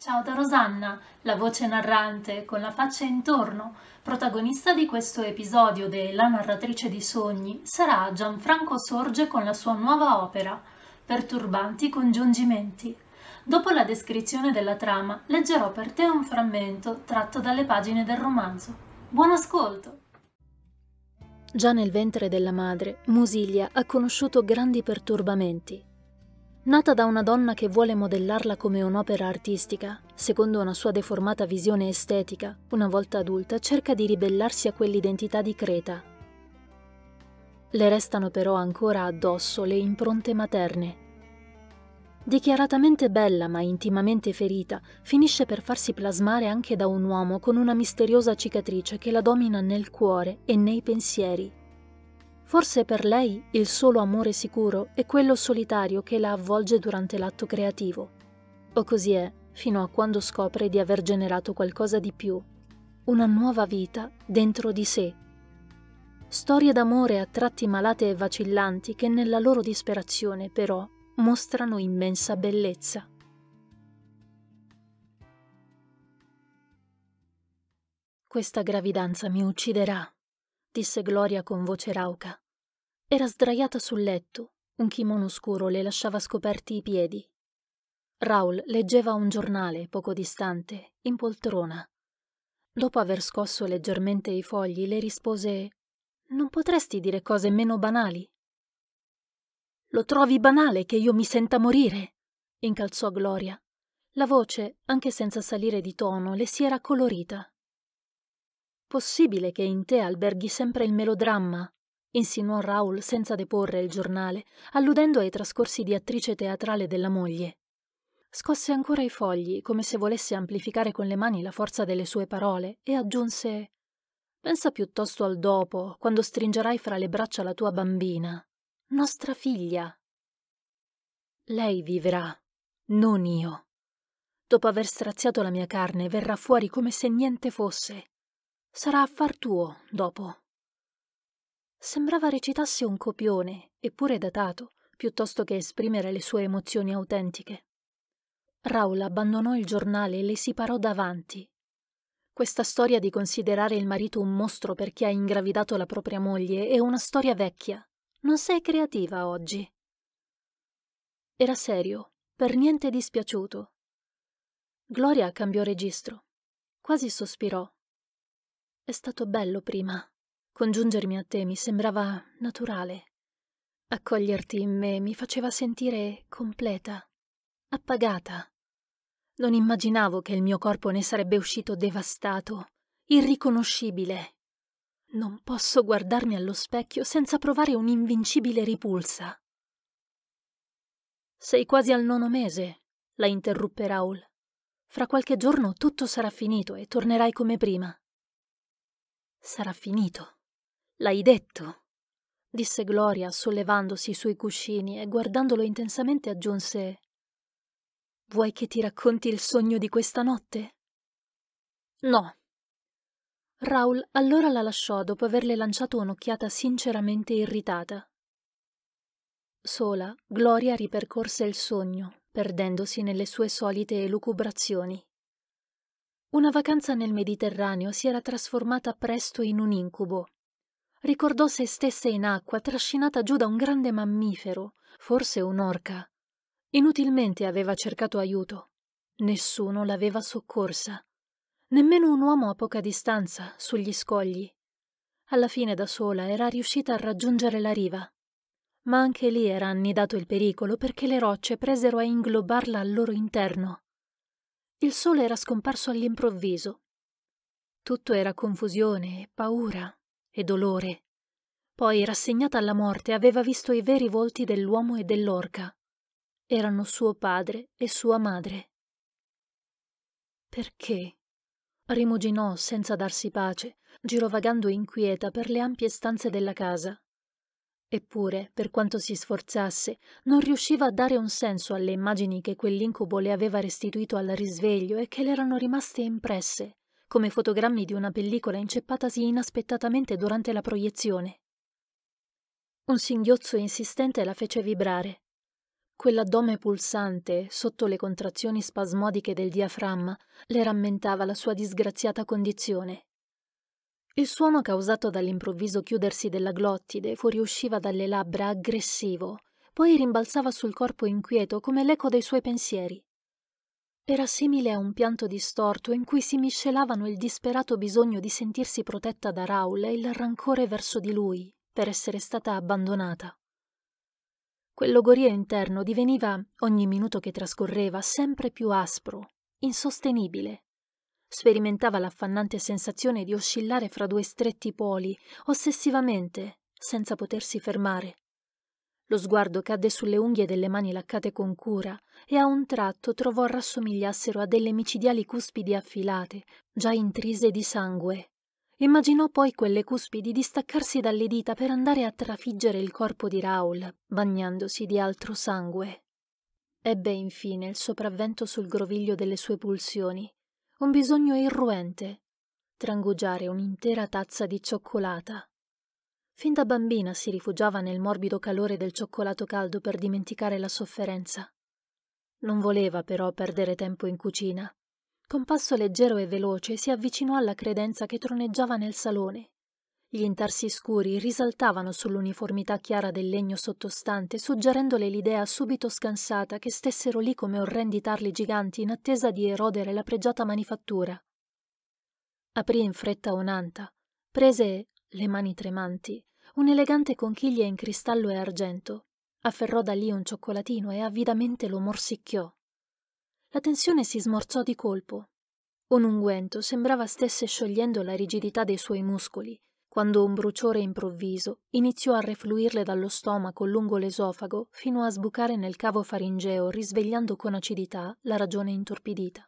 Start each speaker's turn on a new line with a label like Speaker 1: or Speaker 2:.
Speaker 1: Ciao da Rosanna, la voce narrante con la faccia intorno. Protagonista di questo episodio de La narratrice di sogni sarà Gianfranco Sorge con la sua nuova opera, Perturbanti congiungimenti. Dopo la descrizione della trama, leggerò per te un frammento tratto dalle pagine del romanzo. Buon ascolto! Già nel ventre della madre, Musilia ha conosciuto grandi perturbamenti Nata da una donna che vuole modellarla come un'opera artistica, secondo una sua deformata visione estetica, una volta adulta cerca di ribellarsi a quell'identità di Creta. Le restano però ancora addosso le impronte materne. Dichiaratamente bella ma intimamente ferita, finisce per farsi plasmare anche da un uomo con una misteriosa cicatrice che la domina nel cuore e nei pensieri. Forse per lei il solo amore sicuro è quello solitario che la avvolge durante l'atto creativo. O così è, fino a quando scopre di aver generato qualcosa di più, una nuova vita dentro di sé. Storie d'amore a tratti malate e vacillanti che nella loro disperazione però mostrano immensa bellezza. Questa gravidanza mi ucciderà disse Gloria con voce rauca. Era sdraiata sul letto, un kimono scuro le lasciava scoperti i piedi. Raul leggeva un giornale poco distante, in poltrona. Dopo aver scosso leggermente i fogli, le rispose Non potresti dire cose meno banali? Lo trovi banale che io mi senta morire? incalzò Gloria. La voce, anche senza salire di tono, le si era colorita Possibile che in te alberghi sempre il melodramma? insinuò Raoul senza deporre il giornale, alludendo ai trascorsi di attrice teatrale della moglie. Scosse ancora i fogli, come se volesse amplificare con le mani la forza delle sue parole, e aggiunse Pensa piuttosto al dopo, quando stringerai fra le braccia la tua bambina, nostra figlia. Lei vivrà, non io. Dopo aver straziato la mia carne, verrà fuori come se niente fosse. Sarà affar tuo, dopo. Sembrava recitasse un copione, eppure datato, piuttosto che esprimere le sue emozioni autentiche. Raul abbandonò il giornale e le si parò davanti. Questa storia di considerare il marito un mostro perché ha ingravidato la propria moglie è una storia vecchia. Non sei creativa oggi. Era serio, per niente dispiaciuto. Gloria cambiò registro. Quasi sospirò è stato bello prima. Congiungermi a te mi sembrava naturale. Accoglierti in me mi faceva sentire completa, appagata. Non immaginavo che il mio corpo ne sarebbe uscito devastato, irriconoscibile. Non posso guardarmi allo specchio senza provare un'invincibile ripulsa. Sei quasi al nono mese, la interruppe Raul. Fra qualche giorno tutto sarà finito e tornerai come prima. Sarà finito. L'hai detto, disse Gloria, sollevandosi sui cuscini e guardandolo intensamente aggiunse Vuoi che ti racconti il sogno di questa notte? No. Raul allora la lasciò dopo averle lanciato un'occhiata sinceramente irritata. Sola, Gloria ripercorse il sogno, perdendosi nelle sue solite elucubrazioni. Una vacanza nel Mediterraneo si era trasformata presto in un incubo. Ricordò se stesse in acqua, trascinata giù da un grande mammifero, forse un'orca. Inutilmente aveva cercato aiuto. Nessuno l'aveva soccorsa. Nemmeno un uomo a poca distanza, sugli scogli. Alla fine da sola era riuscita a raggiungere la riva. Ma anche lì era annidato il pericolo perché le rocce presero a inglobarla al loro interno. Il sole era scomparso all'improvviso. Tutto era confusione, paura e dolore. Poi, rassegnata alla morte, aveva visto i veri volti dell'uomo e dell'orca. Erano suo padre e sua madre. Perché? Rimuginò senza darsi pace, girovagando inquieta per le ampie stanze della casa. Eppure, per quanto si sforzasse, non riusciva a dare un senso alle immagini che quell'incubo le aveva restituito al risveglio e che le erano rimaste impresse, come fotogrammi di una pellicola inceppatasi inaspettatamente durante la proiezione. Un singhiozzo insistente la fece vibrare. Quell'addome pulsante, sotto le contrazioni spasmodiche del diaframma, le rammentava la sua disgraziata condizione. Il suono causato dall'improvviso chiudersi della glottide fuoriusciva dalle labbra aggressivo, poi rimbalzava sul corpo inquieto come l'eco dei suoi pensieri. Era simile a un pianto distorto in cui si miscelavano il disperato bisogno di sentirsi protetta da Raul e il rancore verso di lui per essere stata abbandonata. Quel logorio interno diveniva, ogni minuto che trascorreva, sempre più aspro, insostenibile, Sperimentava l'affannante sensazione di oscillare fra due stretti poli, ossessivamente, senza potersi fermare. Lo sguardo cadde sulle unghie delle mani laccate con cura e a un tratto trovò rassomigliassero a delle micidiali cuspidi affilate, già intrise di sangue. Immaginò poi quelle cuspidi distaccarsi dalle dita per andare a trafiggere il corpo di Raul, bagnandosi di altro sangue. Ebbe infine il sopravvento sul groviglio delle sue pulsioni un bisogno irruente, trangugiare un'intera tazza di cioccolata. Fin da bambina si rifugiava nel morbido calore del cioccolato caldo per dimenticare la sofferenza. Non voleva però perdere tempo in cucina. Con passo leggero e veloce si avvicinò alla credenza che troneggiava nel salone gli intarsi scuri risaltavano sull'uniformità chiara del legno sottostante, suggerendole l'idea subito scansata che stessero lì come orrendi tarli giganti in attesa di erodere la pregiata manifattura. Aprì in fretta un'anta, prese, le mani tremanti, un'elegante conchiglia in cristallo e argento, afferrò da lì un cioccolatino e avidamente lo morsicchiò. La tensione si smorzò di colpo. Un unguento sembrava stesse sciogliendo la rigidità dei suoi muscoli quando un bruciore improvviso iniziò a refluirle dallo stomaco lungo l'esofago fino a sbucare nel cavo faringeo risvegliando con acidità la ragione intorpidita.